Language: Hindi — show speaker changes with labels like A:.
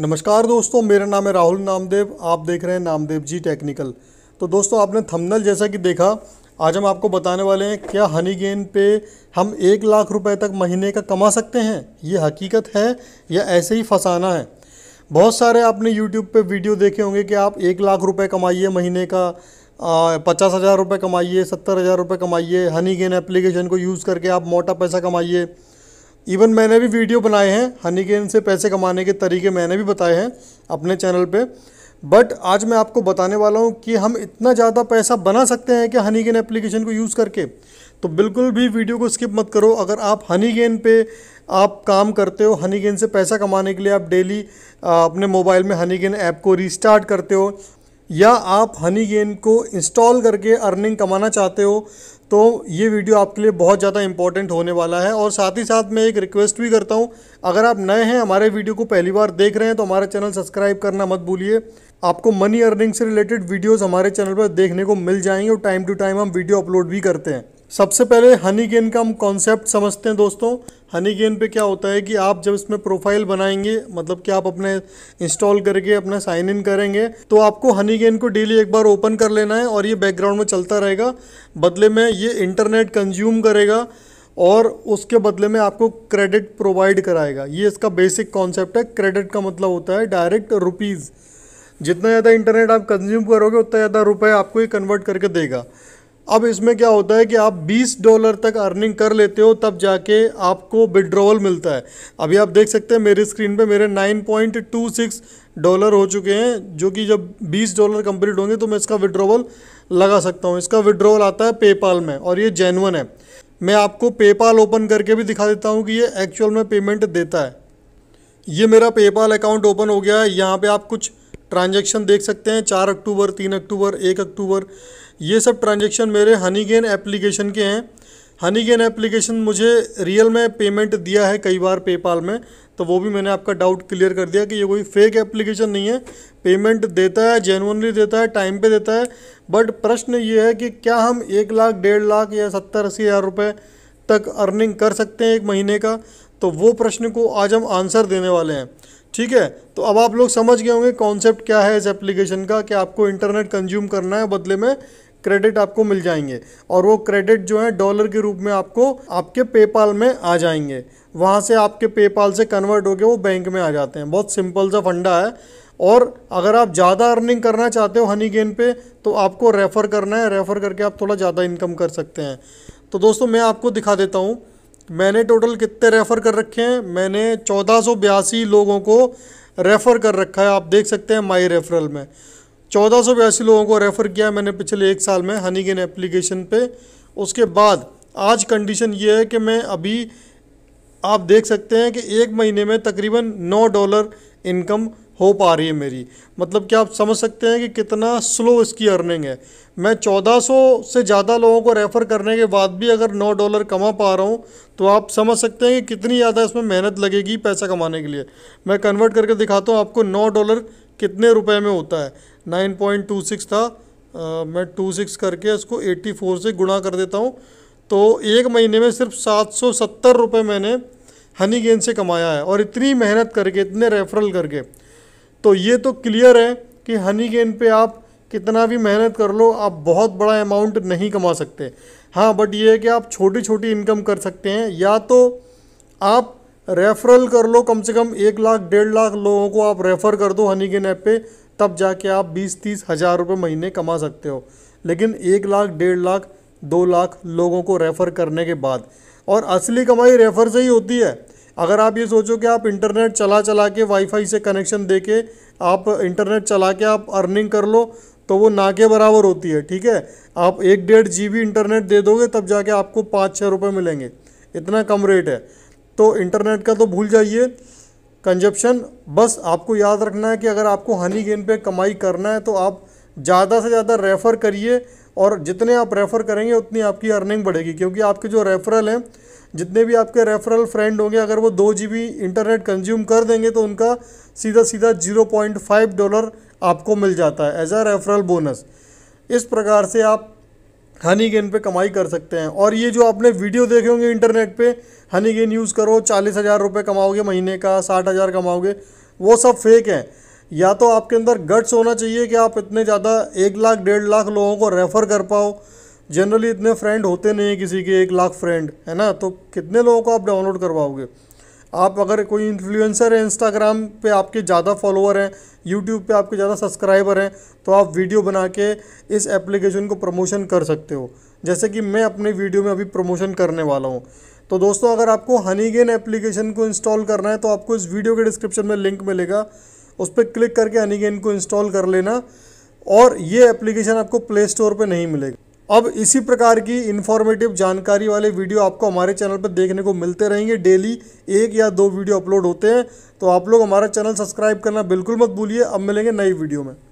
A: नमस्कार दोस्तों मेरा नाम है राहुल नामदेव आप देख रहे हैं नामदेव जी टेक्निकल तो दोस्तों आपने थंबनेल जैसा कि देखा आज हम आपको बताने वाले हैं क्या हनी गेन पे हम एक लाख रुपए तक महीने का कमा सकते हैं ये हकीकत है या ऐसे ही फसाना है बहुत सारे आपने यूट्यूब पे वीडियो देखे होंगे कि आप एक लाख रुपये कमाइए महीने का पचास हज़ार रुपये कमाइए सत्तर हज़ार रुपये कमाइए हनी गेन एप्लीकेशन को यूज़ करके आप मोटा पैसा कमाइए इवन मैंने भी वीडियो बनाए हैं हनी केन से पैसे कमाने के तरीके मैंने भी बताए हैं अपने चैनल पे बट आज मैं आपको बताने वाला हूँ कि हम इतना ज़्यादा पैसा बना सकते हैं कि हनी केन एप्लीकेशन को यूज़ करके तो बिल्कुल भी वीडियो को स्किप मत करो अगर आप हनी गेन पे आप काम करते हो हनी गेन से पैसा कमाने के लिए आप डेली अपने मोबाइल में हनी गेन ऐप को रिस्टार्ट करते हो या आप हनी गेन को इंस्टॉल करके अर्निंग कमाना चाहते हो तो ये वीडियो आपके लिए बहुत ज़्यादा इंपॉर्टेंट होने वाला है और साथ ही साथ मैं एक रिक्वेस्ट भी करता हूँ अगर आप नए हैं हमारे वीडियो को पहली बार देख रहे हैं तो हमारा चैनल सब्सक्राइब करना मत भूलिए आपको मनी अर्निंग से रिलेटेड वीडियोज़ हमारे चैनल पर देखने को मिल जाएंगे और टाइम टू टाइम हम वीडियो अपलोड भी करते हैं सबसे पहले हनी गेन का हम कॉन्सेप्ट समझते हैं दोस्तों हनी गेन पे क्या होता है कि आप जब इसमें प्रोफाइल बनाएंगे मतलब कि आप अपने इंस्टॉल करके अपना साइन इन करेंगे तो आपको हनी गेन को डेली एक बार ओपन कर लेना है और ये बैकग्राउंड में चलता रहेगा बदले में ये इंटरनेट कंज्यूम करेगा और उसके बदले में आपको क्रेडिट प्रोवाइड कराएगा ये इसका बेसिक कॉन्सेप्ट है क्रेडिट का मतलब होता है डायरेक्ट रुपीज़ जितना ज़्यादा इंटरनेट आप कंज्यूम करोगे उतना ज़्यादा रुपये आपको ये कन्वर्ट करके देगा अब इसमें क्या होता है कि आप 20 डॉलर तक अर्निंग कर लेते हो तब जाके आपको विड्रॉवल मिलता है अभी आप देख सकते हैं मेरी स्क्रीन पे मेरे 9.26 डॉलर हो चुके हैं जो कि जब 20 डॉलर कंप्लीट होंगे तो मैं इसका विड्रॉवल लगा सकता हूँ इसका विड्रॉवल आता है पेपाल में और ये जेनवन है मैं आपको पेपाल ओपन करके भी दिखा देता हूँ कि ये एक्चुअल में पेमेंट देता है ये मेरा पेपाल अकाउंट ओपन हो गया है यहाँ पर आप कुछ ट्रांजेक्शन देख सकते हैं चार अक्टूबर तीन अक्टूबर एक अक्टूबर ये सब ट्रांजेक्शन मेरे हनीगेन एप्लीकेशन के हैं हनीगेन एप्लीकेशन मुझे रियल में पेमेंट दिया है कई बार पेपाल में तो वो भी मैंने आपका डाउट क्लियर कर दिया कि ये कोई फेक एप्लीकेशन नहीं है पेमेंट देता है जेनवनली देता है टाइम पे देता है बट प्रश्न ये है कि क्या हम एक लाख डेढ़ लाख या सत्तर अस्सी हज़ार रुपये तक अर्निंग कर सकते हैं एक महीने का तो वो प्रश्न को आज हम आंसर देने वाले हैं ठीक है तो अब आप लोग समझ गए होंगे कॉन्सेप्ट क्या है इस एप्लीकेशन का कि आपको इंटरनेट कंज्यूम करना है बदले में क्रेडिट आपको मिल जाएंगे और वो क्रेडिट जो है डॉलर के रूप में आपको आपके पेपाल में आ जाएंगे वहाँ से आपके पेपाल से कन्वर्ट होकर वो बैंक में आ जाते हैं बहुत सिंपल सा फंडा है और अगर आप ज़्यादा अर्निंग करना चाहते हो हनी गेन पे तो आपको रेफ़र करना है रेफ़र करके आप थोड़ा ज़्यादा इनकम कर सकते हैं तो दोस्तों मैं आपको दिखा देता हूँ मैंने टोटल कितने रेफ़र कर रखे हैं मैंने चौदह लोगों को रेफ़र कर रखा है आप देख सकते हैं माई रेफरल में चौदह लोगों को रेफ़र किया मैंने पिछले एक साल में हनीगिन एप्लीकेशन पे उसके बाद आज कंडीशन ये है कि मैं अभी आप देख सकते हैं कि एक महीने में तकरीबन नौ डॉलर इनकम हो पा रही है मेरी मतलब कि आप समझ सकते हैं कि कितना स्लो इसकी अर्निंग है मैं 1400 से ज़्यादा लोगों को रेफ़र करने के बाद भी अगर 9 डॉलर कमा पा रहा हूँ तो आप समझ सकते हैं कि कितनी ज़्यादा इसमें मेहनत लगेगी पैसा कमाने के लिए मैं कन्वर्ट करके दिखाता हूँ आपको 9 डॉलर कितने रुपए में होता है 9.26 था आ, मैं 26 करके इसको 84 से गुणा कर देता हूँ तो एक महीने में सिर्फ सात सौ मैंने हनी गेंद से कमाया है और इतनी मेहनत करके इतने रेफरल करके तो ये तो क्लियर है कि हनी गेन पे आप कितना भी मेहनत कर लो आप बहुत बड़ा अमाउंट नहीं कमा सकते हाँ बट ये है कि आप छोटी छोटी इनकम कर सकते हैं या तो आप रेफरल कर लो कम से कम एक लाख डेढ़ लाख लोगों को आप रेफ़र कर दो हनी गेन ऐप पर तब जाके आप बीस तीस हज़ार रुपये महीने कमा सकते हो लेकिन एक लाख डेढ़ लाख दो लाख लोगों को रेफ़र करने के बाद और असली कमाई रेफ़र से ही होती है अगर आप ये सोचो कि आप इंटरनेट चला चला के वाईफाई से कनेक्शन दे के आप इंटरनेट चला के आप अर्निंग कर लो तो वो ना के बराबर होती है ठीक है आप एक डेढ़ जी बी इंटरनेट दे दोगे तब जाके आपको पाँच छः रुपये मिलेंगे इतना कम रेट है तो इंटरनेट का तो भूल जाइए कंजप्शन बस आपको याद रखना है कि अगर आपको हनी गेन पे कमाई करना है तो आप ज़्यादा से ज़्यादा रेफ़र करिए और जितने आप रेफ़र करेंगे उतनी आपकी अर्निंग बढ़ेगी क्योंकि आपके जो रेफरल हैं जितने भी आपके रेफरल फ्रेंड होंगे अगर वो दो जी इंटरनेट कंज्यूम कर देंगे तो उनका सीधा सीधा जीरो पॉइंट फाइव डॉलर आपको मिल जाता है एज अ रेफरल बोनस इस प्रकार से आप हनी गेन पर कमाई कर सकते हैं और ये जो आपने वीडियो देखे होंगे इंटरनेट पे हनी गेन यूज़ करो चालीस हज़ार रुपये कमाओगे महीने का साठ हज़ार कमाओगे वो सब फेक हैं या तो आपके अंदर गट्स होना चाहिए कि आप इतने ज़्यादा एक लाख डेढ़ लाख लोगों को रेफ़र कर पाओ जनरली इतने फ्रेंड होते नहीं हैं किसी के एक लाख फ्रेंड है ना तो कितने लोगों को आप डाउनलोड करवाओगे आप अगर कोई इन्फ्लुएंसर है इंस्टाग्राम पे आपके ज़्यादा फॉलोअर हैं यूट्यूब पे आपके ज़्यादा सब्सक्राइबर हैं तो आप वीडियो बना के इस एप्लीकेशन को प्रमोशन कर सकते हो जैसे कि मैं अपने वीडियो में अभी प्रमोशन करने वाला हूँ तो दोस्तों अगर आपको हनीगेन एप्लीकेशन को इंस्टॉल करना है तो आपको इस वीडियो के डिस्क्रिप्शन में लिंक मिलेगा उस पर क्लिक करके यानी कि इनको इंस्टॉल कर लेना और ये एप्लीकेशन आपको प्ले स्टोर पर नहीं मिलेगा अब इसी प्रकार की इन्फॉर्मेटिव जानकारी वाले वीडियो आपको हमारे चैनल पर देखने को मिलते रहेंगे डेली एक या दो वीडियो अपलोड होते हैं तो आप लोग हमारा चैनल सब्सक्राइब करना बिल्कुल मत भूलिए अब मिलेंगे नई वीडियो में